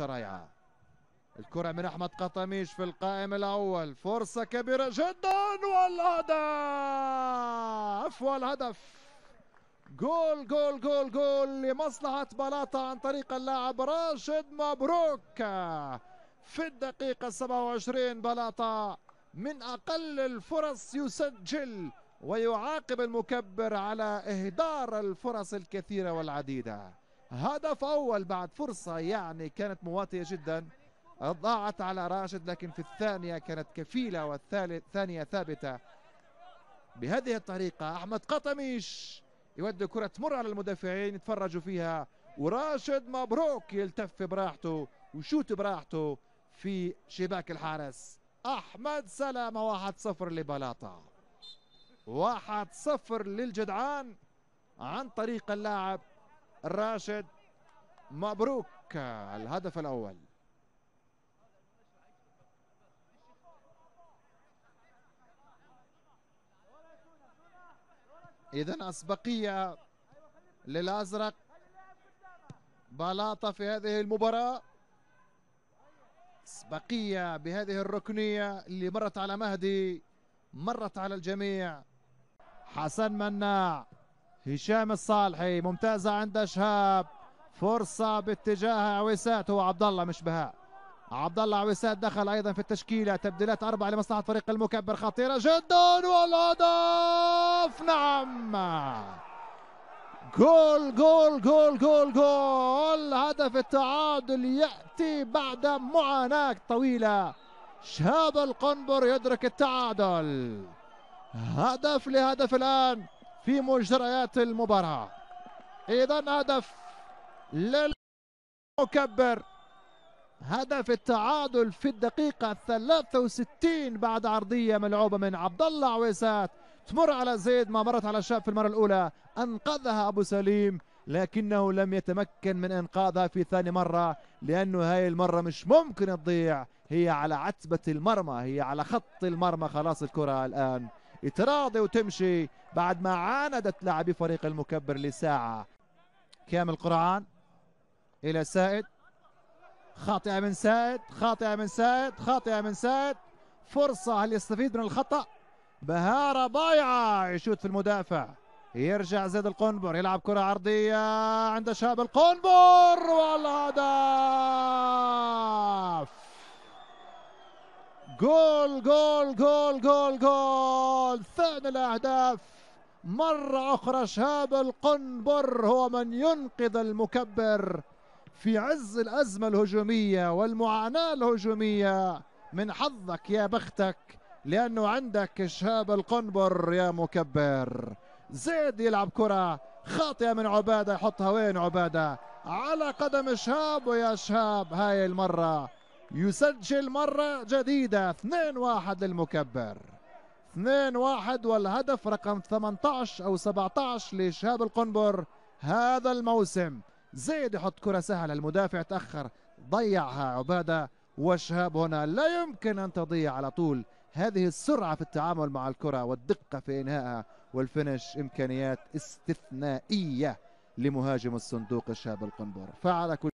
شرايعة الكرة من أحمد قطميش في القائم الأول فرصة كبيرة جدا والهدف والهدف جول جول جول جول لمصلحة بلاطة عن طريق اللاعب راشد مبروك في الدقيقة 27 بلاطة من أقل الفرص يسجل ويعاقب المكبر على إهدار الفرص الكثيرة والعديدة هدف أول بعد فرصة يعني كانت مواطية جدا ضاعت على راشد لكن في الثانية كانت كفيلة والثالث ثانية ثابتة بهذه الطريقة أحمد قطميش يودي كرة تمر على المدافعين يتفرجوا فيها وراشد مبروك يلتف براحته وشوت براحته في شباك الحارس أحمد سلامة 1-0 لبلاطة 1-0 للجدعان عن طريق اللاعب راشد مبروك الهدف الأول إذا أسبقية للأزرق بلاطة في هذه المباراة أسبقية بهذه الركنية اللي مرت على مهدي مرت على الجميع حسن مناع هشام الصالحي ممتازة عند شهاب فرصة باتجاه عويسات هو عبد الله مش بهاء عبد الله عويسات دخل ايضا في التشكيله تبديلات اربعه لمصلحه فريق المكبر خطيره جدا والهدف نعم جول جول جول جول جول هدف التعادل ياتي بعد معاناه طويله شهاب القنبر يدرك التعادل هدف لهدف الان في مجريات المباراة إذا هدف للمكبر هدف التعادل في الدقيقة 63 بعد عرضية ملعوبة من عبد الله عويسات تمر على زيد ما مرت على الشاب في المرة الأولى أنقذها أبو سليم لكنه لم يتمكن من إنقاذها في ثاني مرة لأنه هاي المرة مش ممكن تضيع هي على عتبة المرمى هي على خط المرمى خلاص الكرة الآن تراضي وتمشي بعد ما عاندت لاعبي فريق المكبر لساعة كامل قرعان إلى سائد خاطئة من سائد خاطئة من سائد خاطئة من سائد فرصة هل يستفيد من الخطأ بهارة ضايعة يشوت في المدافع يرجع زيد القنبر يلعب كرة عرضية عند شاب القنبر والهدف جول جول جول جول جول ثاني الأهداف مرة أخرى شهاب القنبر هو من ينقذ المكبر في عز الأزمة الهجومية والمعاناة الهجومية من حظك يا بختك لأنه عندك شهاب القنبر يا مكبر زيد يلعب كرة خاطئة من عبادة يحطها وين عبادة على قدم شهاب ويا شهاب هاي المرة يسجل مرة جديدة 2-1 للمكبر 2-1 والهدف رقم 18 أو 17 لشهاب القنبر هذا الموسم زيد يحط كرة سهلة المدافع تأخر ضيعها عبادة وشهاب هنا لا يمكن أن تضيع على طول هذه السرعة في التعامل مع الكرة والدقة في إنهائها والفينش إمكانيات استثنائية لمهاجم الصندوق شهاب القنبر فعل كل